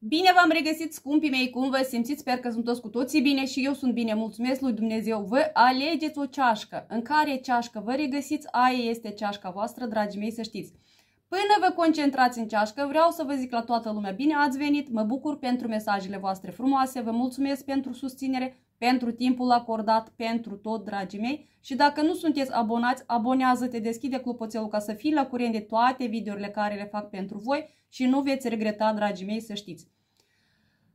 Bine v-am regăsit, scumpii mei, cum vă simțiți? Sper că sunt toți cu toții bine și eu sunt bine. Mulțumesc lui Dumnezeu. Vă alegeți o ceașcă. În care ceașcă vă regăsiți, aia este ceașca voastră, dragii mei, să știți. Până vă concentrați în ceașcă, vreau să vă zic la toată lumea, bine ați venit, mă bucur pentru mesajele voastre frumoase, vă mulțumesc pentru susținere, pentru timpul acordat, pentru tot, dragii mei. Și dacă nu sunteți abonați, abonează-te, deschide clopoțelul ca să fii la curent de toate videourile care le fac pentru voi și nu veți regreta, dragii mei, să știți.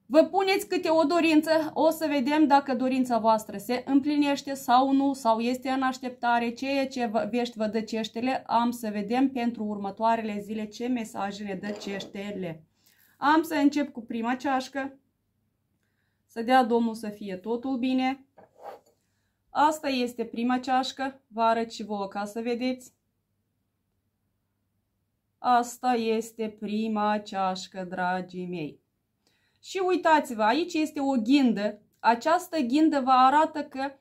Vă puneți câte o dorință, o să vedem dacă dorința voastră se împlinește sau nu, sau este în așteptare, ceea ce vești vă dă ceștele, am să vedem pentru următoarele zile ce mesaje ne dă ceștele. Am să încep cu prima ceașcă, să dea Domnul să fie totul bine. Asta este prima ceașcă, vă arăt și vouă ca să vedeți. Asta este prima ceașcă, dragii mei. Și uitați-vă, aici este o ghindă. Această ghindă vă arată că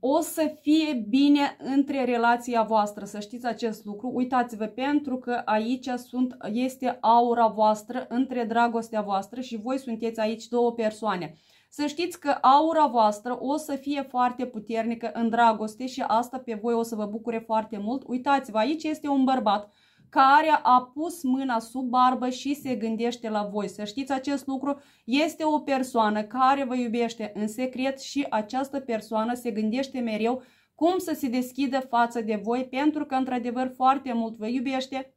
o să fie bine între relația voastră, să știți acest lucru. Uitați-vă pentru că aici sunt, este aura voastră între dragostea voastră și voi sunteți aici două persoane. Să știți că aura voastră o să fie foarte puternică în dragoste și asta pe voi o să vă bucure foarte mult. Uitați-vă, aici este un bărbat care a pus mâna sub barbă și se gândește la voi. Să știți acest lucru, este o persoană care vă iubește în secret și această persoană se gândește mereu cum să se deschidă față de voi pentru că într-adevăr foarte mult vă iubește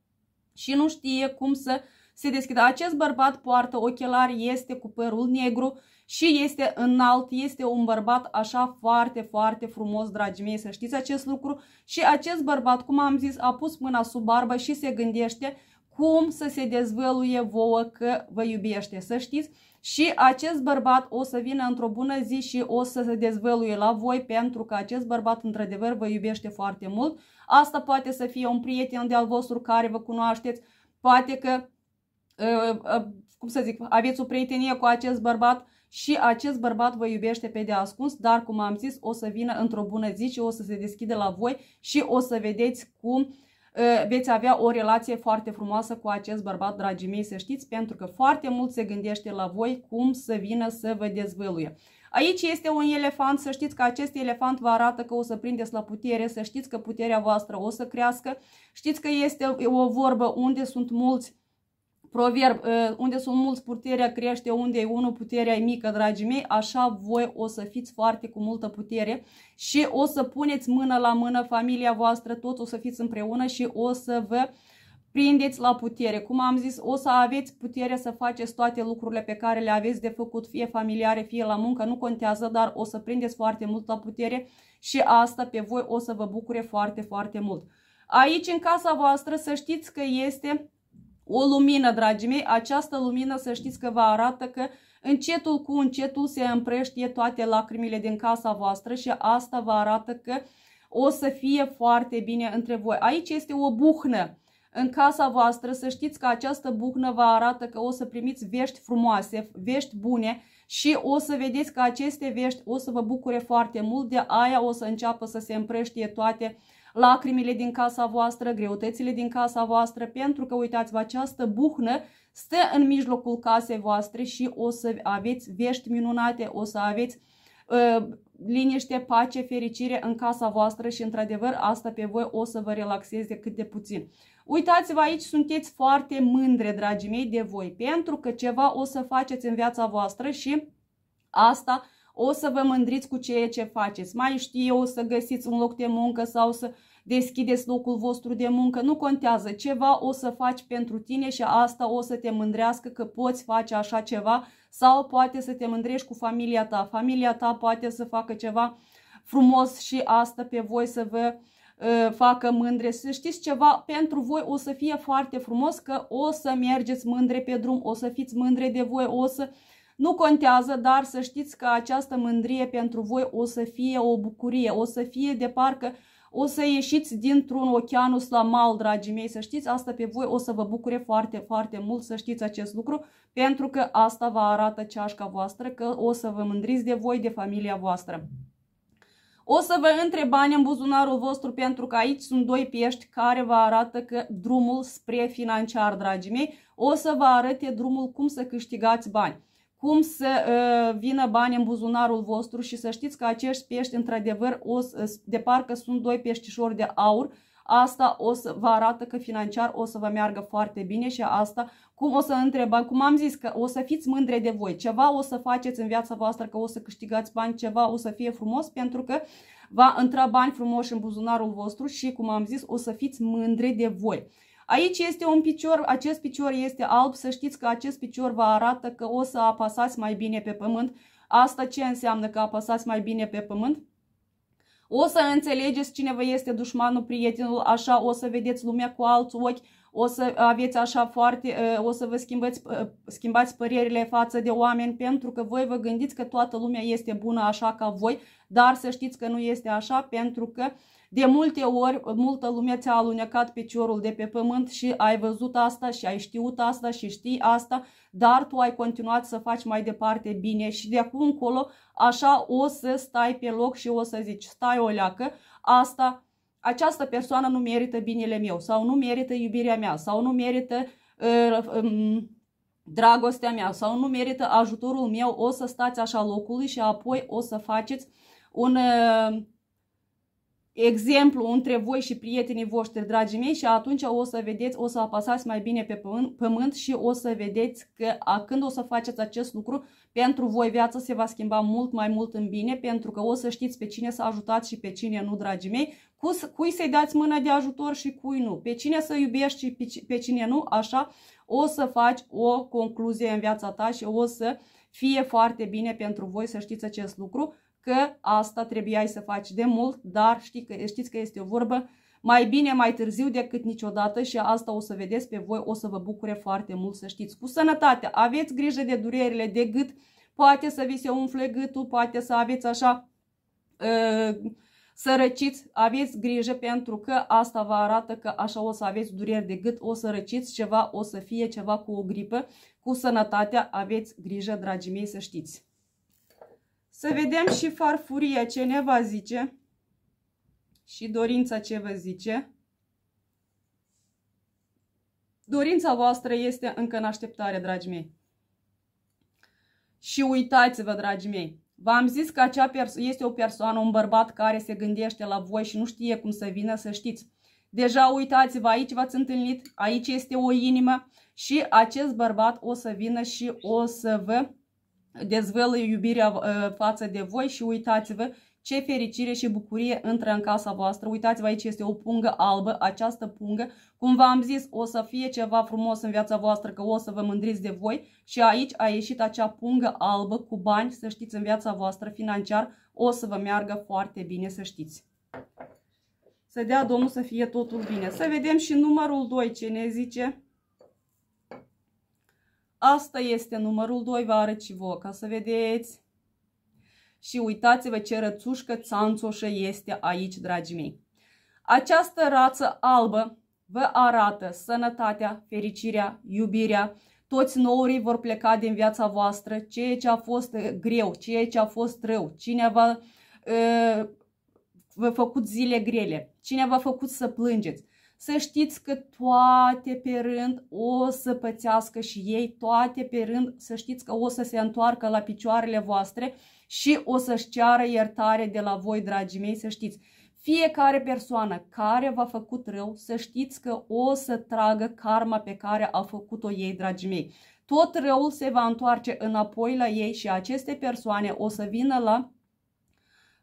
și nu știe cum să uh, se deschide. Acest bărbat poartă ochelari, este cu părul negru și este înalt, este un bărbat așa foarte, foarte frumos, dragii mei, să știți acest lucru. Și acest bărbat, cum am zis, a pus mâna sub barbă și se gândește cum să se dezvăluie vouă că vă iubește, să știți. Și acest bărbat o să vină într-o bună zi și o să se dezvăluie la voi pentru că acest bărbat într-adevăr vă iubește foarte mult. Asta poate să fie un prieten de-al vostru care vă cunoașteți, poate că Ă, ă, cum să zic, aveți o prietenie cu acest bărbat și acest bărbat vă iubește pe de ascuns, dar cum am zis, o să vină într-o bună zi și o să se deschide la voi și o să vedeți cum ă, veți avea o relație foarte frumoasă cu acest bărbat, dragii mei, să știți, pentru că foarte mult se gândește la voi cum să vină să vă dezvăluie. Aici este un elefant, să știți că acest elefant vă arată că o să prindeți la putere, să știți că puterea voastră o să crească. Știți că este o vorbă unde sunt mulți proverb, ă, unde sunt mulți puterea crește, unde e unul puterea e mică, dragii mei, așa voi o să fiți foarte cu multă putere și o să puneți mână la mână familia voastră, toți o să fiți împreună și o să vă prindeți la putere. Cum am zis, o să aveți putere să faceți toate lucrurile pe care le aveți de făcut, fie familiare, fie la muncă, nu contează, dar o să prindeți foarte mult la putere și asta pe voi o să vă bucure foarte, foarte mult. Aici, în casa voastră, să știți că este o lumină, dragii mei, această lumină să știți că vă arată că încetul cu încetul se împrăștie toate lacrimile din casa voastră și asta vă arată că o să fie foarte bine între voi. Aici este o buhnă în casa voastră, să știți că această buhnă vă arată că o să primiți vești frumoase, vești bune și o să vedeți că aceste vești o să vă bucure foarte mult, de aia o să înceapă să se împrăștie toate uh, lacrimile din casa voastră, greutățile din casa voastră, pentru că, uitați-vă, această buhnă stă în mijlocul casei voastre și o să aveți vești minunate, o să aveți uh, liniște, pace, fericire în casa voastră și, într-adevăr, asta pe voi o să vă relaxeze cât de puțin. Uitați-vă aici, sunteți foarte mândre, dragii mei, de voi, pentru că ceva o să faceți în viața voastră și asta o să vă mândriți cu ceea ce faceți. Mai știu eu să găsiți un loc de muncă sau să deschideți locul vostru de muncă, nu contează, ceva o să faci pentru tine și asta o să te mândrească că poți face așa ceva sau poate să te mândrești cu familia ta. Familia ta poate să facă ceva frumos și asta pe voi să vă ă, facă mândre. Să știți ceva, pentru voi o să fie foarte frumos că o să mergeți mândre pe drum, o să fiți mândre de voi, o să uh, nu contează, dar să știți că această mândrie pentru voi o să fie o bucurie, o să fie de parcă o să ieșiți dintr-un oceanus la mal, dragii mei, să știți, asta pe voi o să vă bucure foarte, foarte mult să știți acest lucru, pentru că asta vă arată ceașca voastră, că o să vă mândriți de voi, de familia voastră. O să vă între bani în buzunarul vostru pentru că aici sunt doi pești care vă arată că drumul spre financiar, dragii mei, o să vă arate drumul cum să câștigați bani cum să uh, vină bani în buzunarul vostru și să știți că acești pești, într-adevăr, o de parcă sunt doi peștișori de aur, asta o să vă arată că financiar o să vă meargă foarte bine și asta cum o să întrebăm, cum am zis că o să fiți mândre de voi, ceva o să faceți în viața voastră că o să câștigați bani, ceva o să fie frumos pentru că va intra bani frumoși în buzunarul vostru și cum am zis o să fiți mândre de voi. Aici este un picior, acest picior este alb, să știți că acest picior vă arată că o să apăsați mai bine pe pământ. Asta ce înseamnă că apăsați mai bine pe pământ? O să înțelegeți cine vă este dușmanul, prietenul, așa o să vedeți lumea cu alți ochi, o să aveți așa foarte, ă, o să vă schimbați, ă, schimbați părerile față de oameni pentru că voi vă gândiți că toată lumea este bună așa ca voi, dar să știți că nu este așa pentru că uh, de multe ori, multă lume ți-a alunecat piciorul de pe pământ și ai văzut asta și ai știut asta și știi asta, dar tu ai continuat să faci mai departe bine și de acum încolo așa o să stai pe loc și o să zici stai o leacă, asta, această persoană nu merită binele meu sau nu merită iubirea mea sau nu merită uh, um, dragostea mea sau nu merită ajutorul meu, o să stați așa locului și apoi o să faceți un... Uh, exemplu între voi și prietenii voștri, dragii mei, și atunci o să vedeți, o să apasați mai bine pe pământ și o să vedeți că a, când o să faceți acest lucru, pentru voi viața se va schimba mult mai mult în bine, pentru că o să știți pe cine să ajutați și pe cine nu, dragii mei, cu, cui să-i dați mâna de ajutor și cui nu, pe cine să iubești și pe, pe cine nu, așa o să faci o concluzie în viața ta și o să fie foarte bine pentru voi să știți acest lucru că asta trebuiai să faci de mult, dar știi că, știți că este o vorbă mai bine mai târziu decât niciodată și asta o să vedeți pe voi, o să vă bucure foarte mult să știți. Cu sănătate, aveți grijă de durerile de gât, poate să vi se umfle gâtul, poate să aveți așa uh, sărăciți, aveți grijă pentru că asta vă arată că așa o să aveți dureri de gât, o să răciți ceva, o să fie ceva cu o gripă. Cu sănătatea aveți grijă, dragii mei, să știți. Să vedem și farfuria ce ne va zice și dorința ce vă zice. Dorința voastră este încă în așteptare, dragii mei. Și uitați-vă, dragii mei, v-am zis că acea este o persoană, un bărbat care se gândește la voi și nu știe cum să vină, să știți. Deja uitați-vă, aici v-ați întâlnit, aici este o inimă și acest bărbat o să vină și o să vă dezvălui iubirea ă, față de voi și uitați-vă ce fericire și bucurie intră în casa voastră. Uitați-vă, aici este o pungă albă, această pungă. Cum v-am zis, o să fie ceva frumos în viața voastră, că o să vă mândriți de voi. Și aici a ieșit acea pungă albă cu bani, să știți, în viața voastră financiar. O să vă meargă foarte bine, să știți. Să dea Domnul să fie totul bine. Să vedem și numărul 2 ce ne zice. Asta este numărul 2 și vouă ca să vedeți. Și uitați-vă ce rățușcă țanțoșă este aici, dragii mei. Această rață albă vă arată sănătatea, fericirea, iubirea. Toți nourii vor pleca din viața voastră, ceea ce a fost greu, ceea ce a fost rău, cineva ă, v-a făcut zile grele, cine v-a făcut să plângeți, să știți că toate pe rând o să pățească și ei, toate pe rând, să știți că o să se întoarcă la picioarele voastre și o să-și ceară iertare de la voi, dragii mei, să știți. Fiecare persoană care v-a făcut rău, să știți că o să tragă karma pe care a făcut-o ei, dragii mei. Tot răul se va întoarce înapoi la ei și aceste persoane o să vină la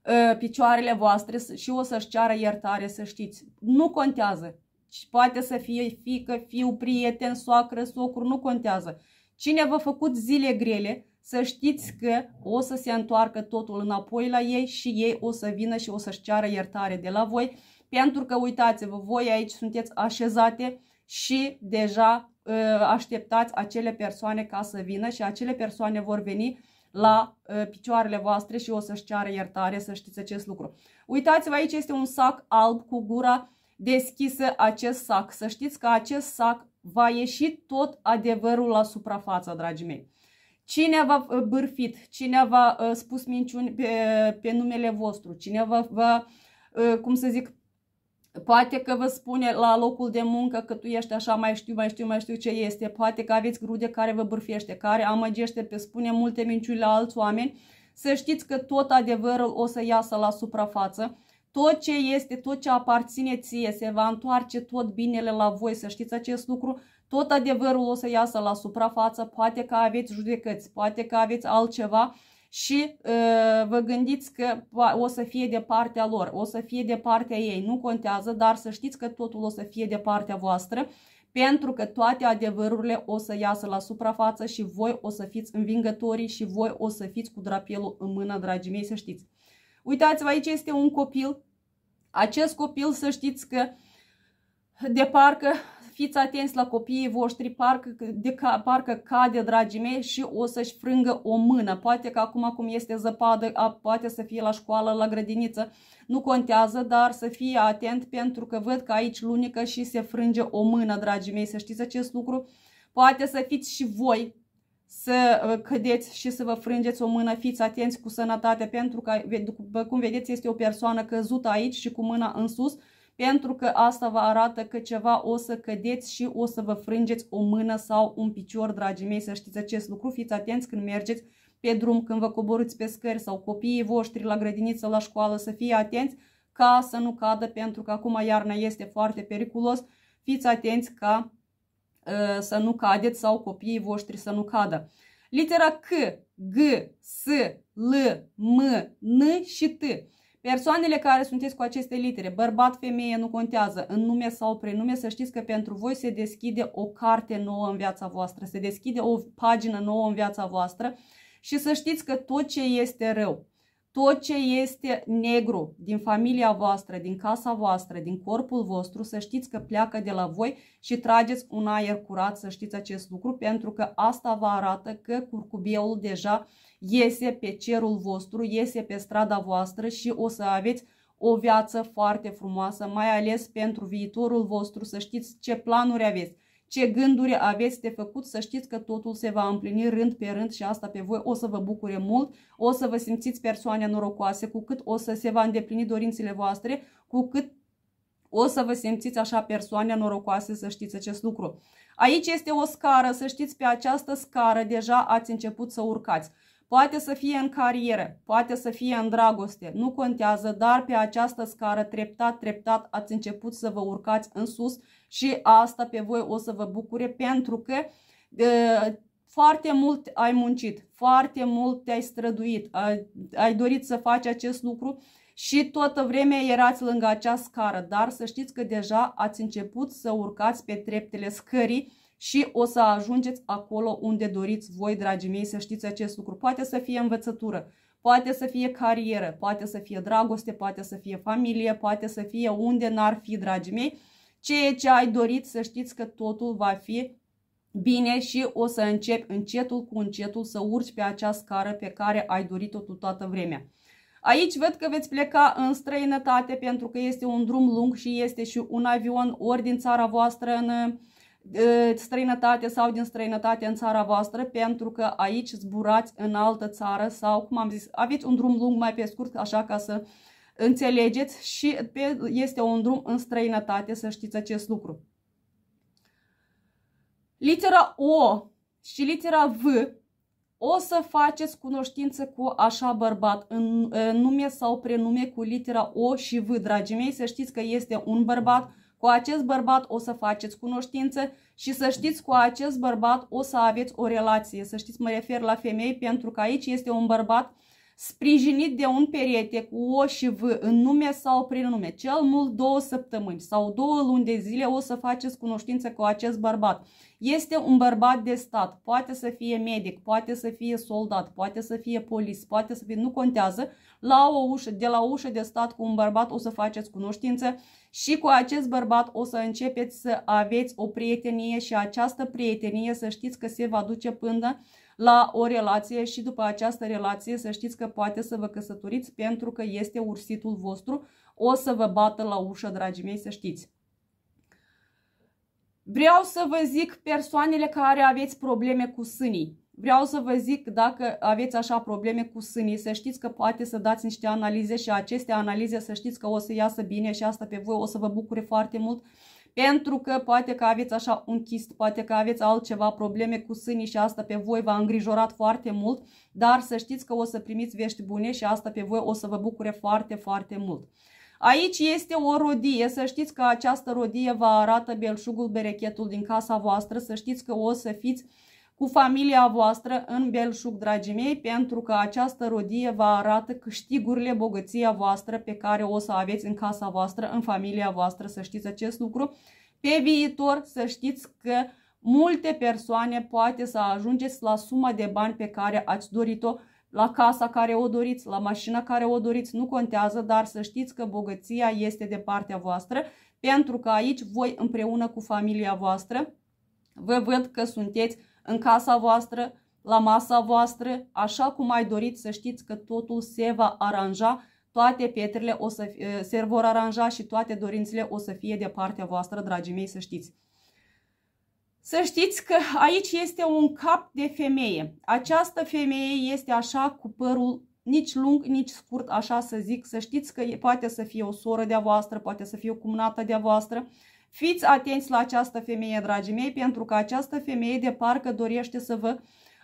uh, picioarele voastre și o să-și ceară iertare, să știți. Nu contează și poate să fie fică, fiu, prieten, soacră, socru, nu contează. Cine v-a făcut zile grele, să știți că o să se întoarcă totul înapoi la ei și ei o să vină și o să-și ceară iertare de la voi. Pentru că uitați-vă, voi aici sunteți așezate și deja ă, așteptați acele persoane ca să vină și acele persoane vor veni la ă, picioarele voastre și o să-și ceară iertare, să știți acest lucru. Uitați-vă, aici este un sac alb cu gura deschisă acest sac. Să știți că acest sac va ieși tot adevărul la suprafață, dragii mei. Cine v-a uh, bârfit, cine v-a uh, spus minciuni pe, pe numele vostru, cine v-a, uh, cum să zic, Poate că vă spune la locul de muncă că tu ești așa, mai știu, mai știu, mai știu ce este. Poate că aveți grude care vă bârfiește, care amăgește pe spune multe minciuni la alți oameni. Să știți că tot adevărul o să iasă la suprafață tot ce este, tot ce aparține ție, se va întoarce tot binele la voi, să știți acest lucru, tot adevărul o să iasă la suprafață, poate că aveți judecăți, poate că aveți altceva și uh, vă gândiți că o să fie de partea lor, o să fie de partea ei, nu contează, dar să știți că totul o să fie de partea voastră, pentru că toate adevărurile o să iasă la suprafață și voi o să fiți învingătorii și voi o să fiți cu drapelul în mână, dragii mei, să știți. Uitați-vă, aici este un copil. Acest copil, să știți că de parcă fiți atenți la copiii voștri, parcă, de ca, parcă cade, dragii mei, și o să-și frângă o mână. Poate că acum cum este zăpadă, a, poate să fie la școală, la grădiniță, nu contează, dar să fie atent pentru că văd că aici lunică și se frânge o mână, dragii mei, să știți acest lucru. Poate să fiți și voi să uh, cădeți și să vă frângeți o mână, fiți atenți cu sănătate pentru că, după cum vedeți, este o persoană căzută aici și cu mâna în sus, pentru că asta vă arată că ceva o să cădeți și o să vă frângeți o mână sau un picior, dragii mei, să știți acest lucru, fiți atenți când mergeți pe drum, când vă coborâți pe scări sau copiii voștri la grădiniță, la școală, să fie atenți ca să nu cadă, pentru că acum iarna este foarte periculos, fiți atenți ca Э, să nu cadeți sau copiii voștri să nu cadă. Litera C, G, S, L, M, N și T. Persoanele care sunteți cu aceste litere, bărbat, femeie, nu contează, în nume sau prenume, să știți că pentru voi se deschide o carte nouă în viața voastră, se deschide o pagină nouă în viața voastră și să știți că tot ce este rău, tot ce este negru din familia voastră, din casa voastră, din corpul vostru, să știți că pleacă de la voi și trageți un aer curat, să știți acest lucru, pentru că asta vă arată că curcubeul deja iese pe cerul vostru, iese pe strada voastră și o să aveți o viață foarte frumoasă, mai ales pentru viitorul vostru, să știți ce planuri aveți ce gânduri aveți de făcut, să știți că totul se va împlini rând pe rând și asta pe voi o să vă bucure mult, o să vă simțiți persoane norocoase, cu cât o să se va îndeplini dorințele voastre, cu cât o să vă simțiți așa persoane norocoase să știți acest lucru. Aici este o scară, să știți pe această scară deja ați început să urcați. Poate să fie în carieră, poate să fie în dragoste, nu contează, dar pe această scară treptat, treptat ați început să vă urcați în sus și asta pe voi o să vă bucure pentru că uh, foarte mult ai muncit, foarte mult te-ai străduit, ai, ai dorit să faci acest lucru și toată vremea erați lângă acea scară, dar să știți că deja ați început să urcați pe treptele scării și o să ajungeți acolo unde doriți voi, dragii mei, să știți acest lucru. Poate să fie învățătură, poate să fie carieră, poate să fie dragoste, poate să fie familie, poate să fie unde n-ar fi, dragii mei, ceea ce ai dorit, să știți că totul va fi bine și o să începi încetul cu încetul să urci pe acea scară pe care ai dorit-o tu toată vremea. Aici văd că veți pleca în străinătate pentru că este un drum lung și este și un avion ori din țara voastră în străinătate sau din străinătate în țara voastră pentru că aici zburați în altă țară sau, cum am zis, aveți un drum lung mai pe scurt așa ca să uh, Înțelegeți? Și este un drum în străinătate, să știți acest lucru. Litera O și litera V o să faceți cunoștință cu așa bărbat în, în nume sau prenume cu litera O și V, dragii mei, să știți că este un bărbat. Cu acest bărbat o să faceți cunoștință și să știți cu acest bărbat o să aveți o relație. Să știți, mă refer la femei pentru că aici este un bărbat sprijinit de un perete cu O și V în nume sau prin nume, cel mult două săptămâni sau două luni de zile o să faceți cunoștință cu acest bărbat. Este un bărbat de stat, poate să fie medic, poate să fie soldat, poate să fie polis, poate să fie, nu contează, la o ușă, de la o ușă de stat cu un bărbat o să faceți cunoștință și cu acest bărbat o să începeți să aveți o prietenie și această prietenie să știți că se va duce până la o relație și după această relație să știți că poate să vă căsătoriți pentru că este ursitul vostru. O să vă bată la ușă, dragii mei, să știți. Vreau să vă zic persoanele care aveți probleme cu sânii. Vreau să vă zic dacă aveți așa probleme cu sânii, să știți că poate să dați niște analize și aceste analize să știți că o să iasă bine și asta pe voi o să vă bucure foarte mult pentru că poate că aveți așa un chist, poate că aveți altceva probleme cu sânii și asta pe voi v-a îngrijorat foarte mult, dar să știți că o să primiți vești bune și asta pe voi o să vă bucure foarte, foarte mult. Aici este o rodie, să știți că această rodie vă arată belșugul berechetul din casa voastră, să știți că o să fiți uh, cu familia voastră în belșug, dragii mei, pentru că această rodie vă arată câștigurile, bogăția voastră pe care o să aveți în casa voastră, în familia voastră, să știți acest lucru. Pe viitor să știți că multe persoane poate să ajungeți la suma de bani pe care ați dorit-o, la casa care o doriți, la mașina care o doriți, nu contează, dar să știți că bogăția este de partea voastră, pentru că aici voi împreună cu familia voastră vă văd că sunteți în casa voastră, la masa voastră, așa cum mai doriți să știți că totul se va aranja, toate pietrele o să, fie, se vor aranja și toate dorințele o să fie de partea voastră, dragii mei, să știți. Să știți că aici este un cap de femeie. Această femeie este așa cu părul nici lung, nici scurt, așa să zic. Să știți că poate să fie o soră de-a voastră, poate să fie o cumnată de-a voastră, Fiți atenți la această femeie, dragii mei, pentru că această femeie de parcă dorește să vă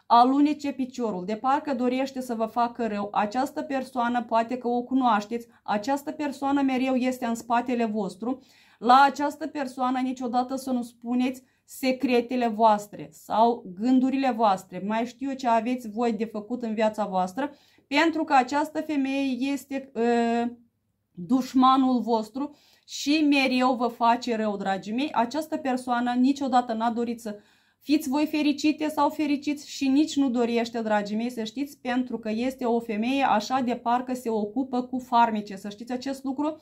alunece piciorul, de parcă dorește să vă facă rău. Această persoană, poate că o cunoașteți, această persoană mereu este în spatele vostru. La această persoană niciodată să nu spuneți secretele voastre sau gândurile voastre. Mai știu ce aveți voi de făcut în viața voastră, pentru că această femeie este uh, dușmanul vostru și mereu vă face rău, dragii mei. Această persoană niciodată n-a dorit să fiți voi fericite sau fericiți și nici nu dorește, dragii mei, să știți, pentru că este o femeie așa de parcă se ocupă cu farmice. Să știți acest lucru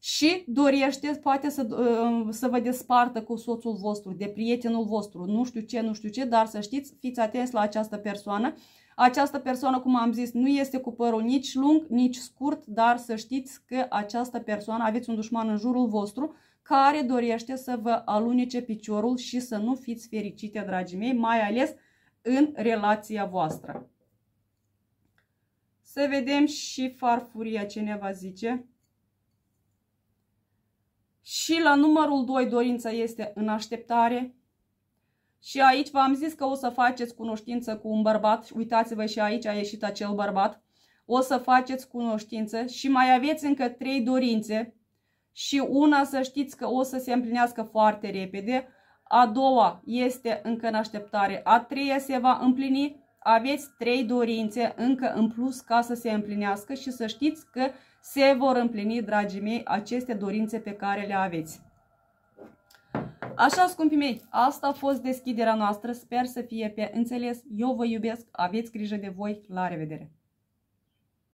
și dorește poate să, um, să vă despartă cu soțul vostru, de prietenul vostru, nu știu ce, nu știu ce, dar să știți, fiți atenți la această persoană. Această persoană, cum am zis, nu este cu părul nici lung, nici scurt, dar să știți că această persoană, aveți un dușman în jurul vostru, care dorește să vă alunece piciorul și să nu fiți fericite, dragii mei, mai ales în relația voastră. Să vedem și farfuria ce ne-a va zice. Și la numărul 2 dorința este în așteptare. Și aici v-am zis că o să faceți cunoștință cu un bărbat. Uitați-vă și aici a ieșit acel bărbat. O să faceți cunoștință și mai aveți încă trei dorințe. Și una să știți că o să se împlinească foarte repede. A doua este încă în așteptare. A treia se va împlini. Aveți trei dorințe încă în plus ca să se împlinească și să știți că se vor împlini, dragii mei, aceste dorințe pe care le aveți. Așa, scumpii mei, asta a fost deschiderea noastră. Sper să fie pe înțeles. Eu vă iubesc, aveți grijă de voi. La revedere!